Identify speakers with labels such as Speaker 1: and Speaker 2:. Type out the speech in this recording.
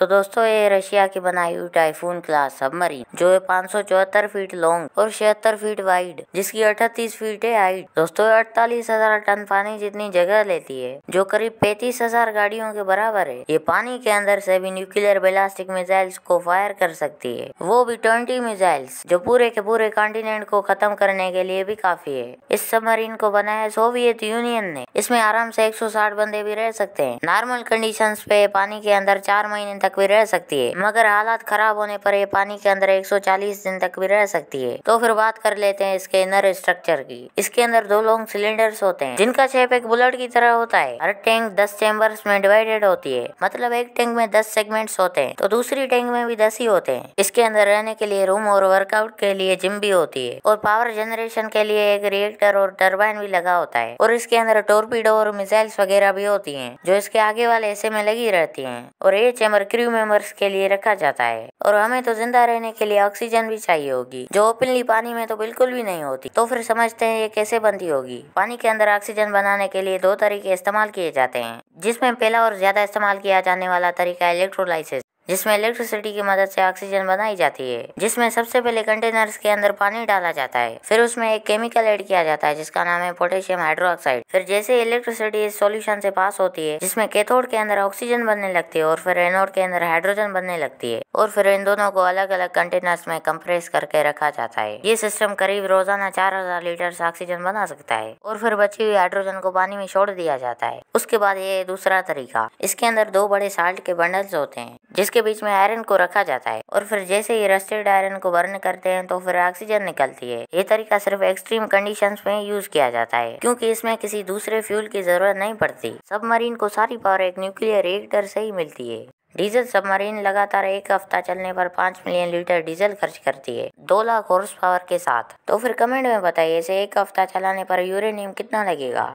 Speaker 1: तो दोस्तों ये रशिया की बनाई हुई टाइफून क्लास सबमरीन जो है पाँच फीट लॉन्ग और छिहत्तर फीट वाइड जिसकी अठतीस फीट है हाइट दोस्तों अड़तालीस हजार टन पानी जितनी जगह लेती है जो करीब पैंतीस हजार गाड़ियों के बराबर है ये पानी के अंदर से भी न्यूक्लियर बेलास्टिक मिसाइल्स को फायर कर सकती है वो भी ट्वेंटी मिसाइल्स जो पूरे के पूरे कॉन्टिनेंट को खत्म करने के लिए भी काफी है इस सबमरीन को बनाया सोवियत यूनियन ने इसमें आराम से एक बंदे भी रह सकते हैं नॉर्मल कंडीशन पे पानी के अंदर चार महीने तक तक भी रह सकती है मगर हालात खराब होने पर ये पानी के अंदर 140 दिन तक भी रह सकती है तो फिर बात कर लेते हैं इसके इनर स्ट्रक्चर की इसके अंदर दो लॉन्ग सिलेंडर्स होते हैं जिनका शेप एक बुलेट की तरह होता है हर टैंक दस चैम्बर्स में डिवाइडेड होती है मतलब एक टैंक में दस सेगमेंट्स होते हैं तो दूसरी टैंक में भी दस ही होते हैं इसके अंदर रहने के लिए रूम और वर्कआउट के लिए जिम भी होती है और पावर जनरेशन के लिए एक रिएक्टर और टर्बाइन भी लगा होता है और इसके अंदर टोरपीडो और मिसाइल्स वगैरह भी होती है जो इसके आगे वाले हिस्से में लगी रहती है और ये चैम्बर क्रू मेंबर्स के लिए रखा जाता है और हमें तो जिंदा रहने के लिए ऑक्सीजन भी चाहिए होगी जो ओपनली पानी में तो बिल्कुल भी नहीं होती तो फिर समझते हैं ये कैसे बनती होगी पानी के अंदर ऑक्सीजन बनाने के लिए दो तरीके इस्तेमाल किए जाते हैं जिसमें पहला और ज्यादा इस्तेमाल किया जाने वाला तरीका इलेक्ट्रोलाइसिस जिसमें इलेक्ट्रिसिटी की मदद से ऑक्सीजन बनाई जाती है जिसमें सबसे पहले कंटेनर्स के अंदर पानी डाला जाता है फिर उसमें एक केमिकल ऐड किया जाता है जिसका नाम है पोटेशियम हाइड्रोक्साइड फिर जैसे इलेक्ट्रिसिटी इस सोल्यूशन से पास होती है जिसमें कैथोड के अंदर ऑक्सीजन बनने लगती है और फिर एनोड के अंदर हाइड्रोजन बनने लगती है और फिर इन दोनों को अलग अलग कंटेनर्स में कंप्रेस करके रखा जाता है ये सिस्टम करीब रोजाना चार हजार लीटर ऑक्सीजन बना सकता है और फिर बची हुई हाइड्रोजन को पानी में छोड़ दिया जाता है उसके बाद ये दूसरा तरीका इसके अंदर दो बड़े साल्ट के बंडल्स होते हैं जिसके बीच में आयरन को रखा जाता है और फिर जैसे ही रस्टेड आयरन को बर्न करते हैं तो फिर ऑक्सीजन निकलती है ये तरीका सिर्फ एक्सट्रीम कंडीशन में यूज किया जाता है क्योंकि इसमें किसी दूसरे फ्यूल की जरूरत नहीं पड़ती सबमरीन को सारी पावर एक न्यूक्लियर रिएक्टर से ही मिलती है डीजल सबमरीन लगातार एक हफ्ता चलने पर पाँच मिलियन लीटर डीजल खर्च करती है दो लाख हॉर्स पावर के साथ तो फिर कमेंट में बताइए इसे एक हफ्ता चलाने पर यूरेनियम कितना लगेगा